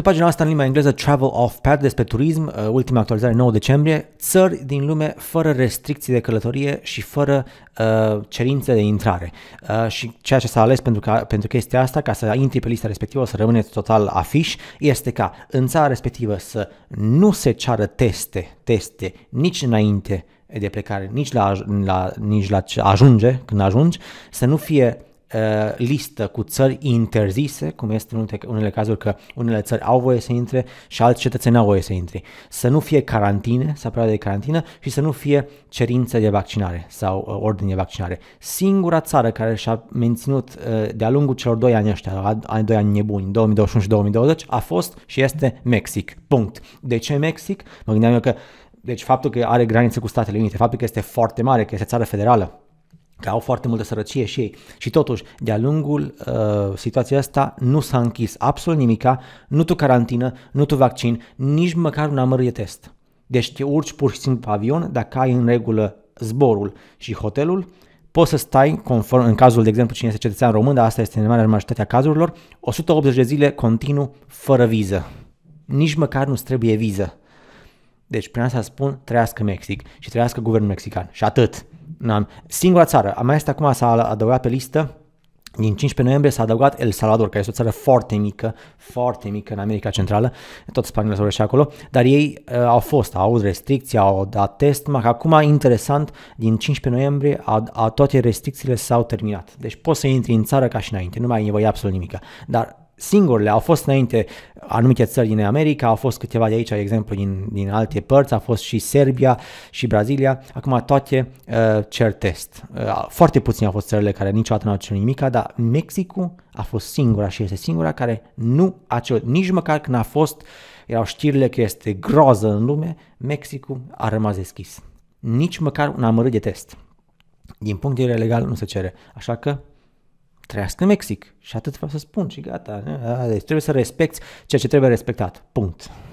pe pagina asta în limba engleză Travel Off Pad despre turism, uh, ultima actualizare 9 decembrie, țări din lume fără restricții de călătorie și fără uh, cerințe de intrare. Uh, și ceea ce s-a ales pentru, ca, pentru chestia asta, ca să intri pe lista respectivă, să rămâneți total afiș, este ca în țara respectivă să nu se ceară teste, teste, nici înainte de plecare, nici la, la, nici la ajunge, când ajungi, să nu fie Uh, listă cu țări interzise, cum este în unele cazuri că unele țări au voie să intre și alți cetățeni au voie să intre. Să nu fie carantine să perioade de carantină și să nu fie cerințe de vaccinare sau uh, ordine de vaccinare. Singura țară care și-a menținut uh, de-a lungul celor doi ani ăștia, ani doi ani nebuni, 2021 și 2020, a fost și este Mexic. Punct. De ce Mexic? Mă gândeam eu că deci faptul că are granițe cu Statele Unite, faptul că este foarte mare, că este țară federală, că au foarte multă sărăcie și ei. Și totuși, de-a lungul uh, situația asta, nu s-a închis absolut nimica, nu tu carantină, nu tu vaccin, nici măcar un amăr de test. Deci te urci pur și simplu pe avion, dacă ai în regulă zborul și hotelul, poți să stai, conform, în cazul, de exemplu, cine este cetățean român, dar asta este în marea majoritatea cazurilor, 180 de zile continuu, fără viză. Nici măcar nu-ți trebuie viză. Deci, prin asta spun, trăiască Mexic și trăiască guvernul mexican. Și atât. Singura țară, mai este acum s-a adăugat pe listă, din 15 noiembrie s-a adăugat El Salvador, care este o țară foarte mică, foarte mică în America Centrală, tot spaniolii s a și acolo, dar ei uh, au fost, au avut restricții, au dat test, numai că acum, interesant, din 15 noiembrie a, a toate restricțiile s-au terminat. Deci poți să intri în țară ca și înainte, nu mai ai nevoie absolut nimic. Dar singurele, au fost înainte anumite țări din America, au fost câteva de aici, de exemplu, din, din alte părți, a fost și Serbia și Brazilia, acum toate uh, cer test. Uh, foarte puțini au fost țările care niciodată nu au cerut nimica, dar Mexicul a fost singura și este singura care nu a cerut, nici măcar când a fost, erau știrile că este groază în lume, Mexicul a rămas deschis. Nici măcar un amărât de test. Din punct de vedere legal nu se cere. Așa că trăiască în Mexic. Și atât vreau să spun și gata. Deci trebuie să respecti ceea ce trebuie respectat. Punct.